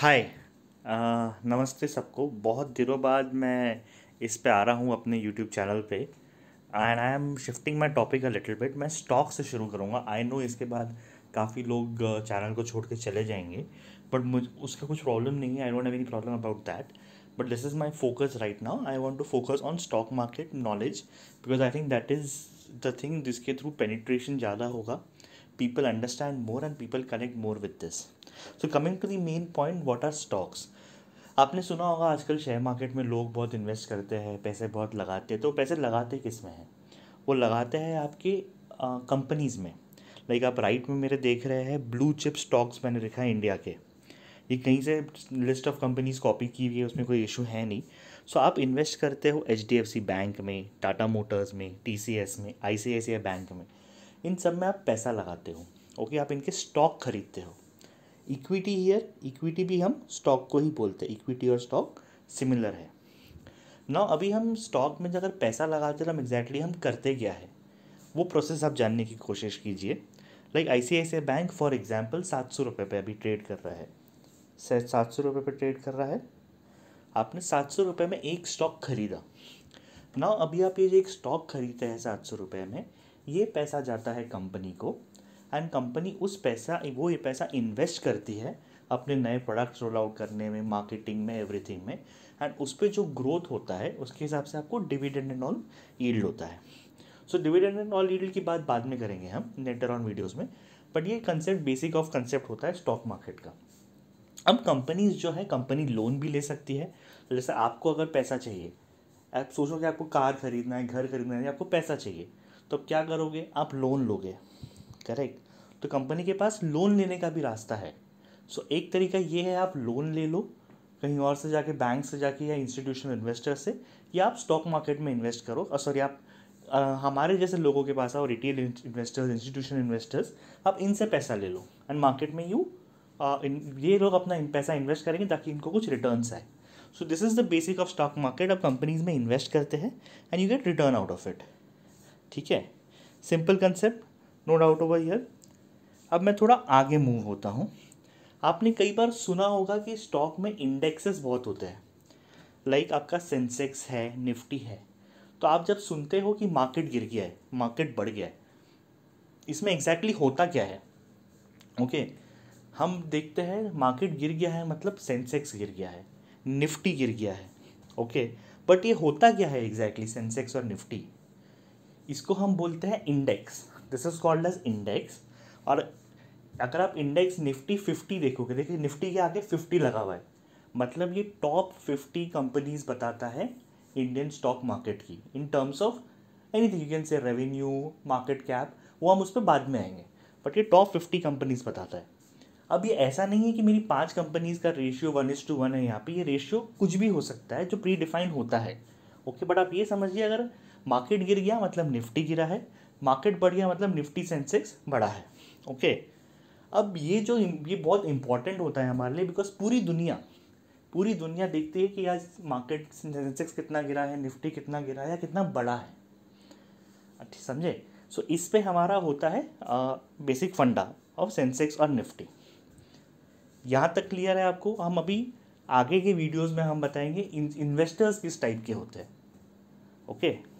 हाय uh, नमस्ते सबको बहुत दिनों बाद मैं इस पे आ रहा हूँ अपने यूट्यूब चैनल पे and I am shifting my topic a little bit मैं स्टॉक से शुरू करूँगा आई नो इसके बाद काफ़ी लोग चैनल uh, को छोड़ के चले जाएंगे बट मुझ उसका कुछ प्रॉब्लम नहीं है I don't have any problem about that but this is my focus right now I want to focus on stock market knowledge because I think that is the thing जिसके through penetration ज़्यादा होगा people understand more and people connect more with this. So coming to the main point, what are stocks? आपने सुना होगा आजकल share market में लोग बहुत इन्वेस्ट करते हैं पैसे बहुत लगाते हैं तो पैसे लगाते किस में हैं वो लगाते हैं आपके कंपनीज़ में लाइक आप राइट में मेरे देख रहे हैं ब्लू चिप स्टॉक्स मैंने लिखा है इंडिया के ये कहीं से लिस्ट ऑफ कंपनीज़ कॉपी की हुई है उसमें कोई इशू है नहीं सो so, आप इन्वेस्ट करते हो एच बैंक में टाटा मोटर्स में टी में आई बैंक में इन सब में आप पैसा लगाते हो ओके आप इनके स्टॉक खरीदते हो इक्विटी हीयर इक्विटी भी हम स्टॉक को ही बोलते हैं इक्विटी और स्टॉक सिमिलर है ना अभी हम स्टॉक में अगर पैसा लगाते हैं तो हम एग्जैक्टली हम करते क्या है वो प्रोसेस आप जानने की कोशिश कीजिए like I C I C bank for example सात सौ रुपये पर अभी ट्रेड कर रहा है सर सात सौ रुपये पर ट्रेड कर रहा है आपने सात सौ रुपये में एक स्टॉक खरीदा ना अभी आप ये जो एक स्टॉक खरीदते हैं सात सौ रुपये में ये पैसा जाता है कंपनी को एंड कंपनी उस पैसा वो ये पैसा इन्वेस्ट करती है अपने नए प्रोडक्ट्स रोल आउट करने में मार्केटिंग में एवरीथिंग में एंड उस पर जो ग्रोथ होता है उसके हिसाब से आपको डिविडेंड एंड ऑल ईल्ड होता है so dividend and all yield की बात बाद में करेंगे हम नेटर ऑन वीडियोस में बट ये कंसेप्ट बेसिक ऑफ कंसेप्ट होता है स्टॉक मार्केट का अब कंपनीज जो है कंपनी लोन भी ले सकती है तो जैसे आपको अगर पैसा चाहिए आप सोचो कि आपको कार खरीदना है घर खरीदना है आपको पैसा चाहिए तो अब क्या करोगे आप लोन लोगे करेक्ट तो कंपनी के पास लोन लेने का भी रास्ता है सो so, एक तरीका ये है आप लोन ले लो कहीं और से जाके बैंक से जाके या इंस्टीट्यूशनल इन्वेस्टर से या आप स्टॉक मार्केट में इन्वेस्ट करो और सॉरी आप आ, हमारे जैसे लोगों के पास आओ रिटेल इन्वेस्टर्स इंस्टीट्यूशनल इन्वेस्टर्स आप इनसे पैसा ले लो एंड मार्केट में यू आ, इन, ये लोग अपना पैसा इन्वेस्ट करेंगे ताकि इनको कुछ रिटर्न आए so this is the basic of stock market आप कंपनीज में इन्वेस्ट करते हैं and you get return out of it ठीक है simple concept no doubt over year अब मैं थोड़ा आगे मूव होता हूँ आपने कई बार सुना होगा कि स्टॉक में इंडेक्सेस बहुत होते हैं लाइक like आपका सेंसेक्स है निफ्टी है तो आप जब सुनते हो कि मार्केट गिर गया है मार्केट बढ़ गया है इसमें एग्जैक्टली exactly होता क्या है ओके okay, हम देखते हैं मार्केट गिर गया है मतलब सेंसेक्स गिर गया है निफ्टी गिर गया है ओके okay, बट ये होता क्या है एग्जैक्टली exactly, सेंसेक्स और निफ्टी इसको हम बोलते हैं index this is called as index और अगर आप इंडेक्स निफ्टी फिफ्टी देखोगे देखिए निफ्टी के आगे फिफ्टी लगा हुआ है मतलब ये टॉप फिफ्टी कंपनीज बताता है इंडियन स्टॉक मार्केट की in terms of anything you can say revenue market cap वो हम उस पर बाद में आएंगे बट ये टॉप फिफ्टी कंपनीज बताता है अब ये ऐसा नहीं है कि मेरी पांच कंपनीज का ratio one is to one है यहाँ पे ये रेशियो कुछ भी हो सकता है जो प्री डिफाइन होता है ओके okay, बट आप ये समझिए अगर मार्केट गिर गया मतलब निफ्टी गिरा है मार्केट बढ़ गया मतलब निफ्टी सेंसेक्स बढ़ा है ओके अब ये जो ये बहुत इंपॉर्टेंट होता है हमारे लिए बिकॉज पूरी दुनिया पूरी दुनिया देखती है कि आज मार्केट सेंसेक्स कितना गिरा है निफ्टी कितना गिरा है या कितना बड़ा है अच्छा समझे सो इस पे हमारा होता है बेसिक फंडा ऑफ सेंसेक्स और निफ्टी यहाँ तक क्लियर है आपको हम अभी आगे के वीडियोस में हम बताएंगे इन्वेस्टर्स किस टाइप के होते हैं ओके okay?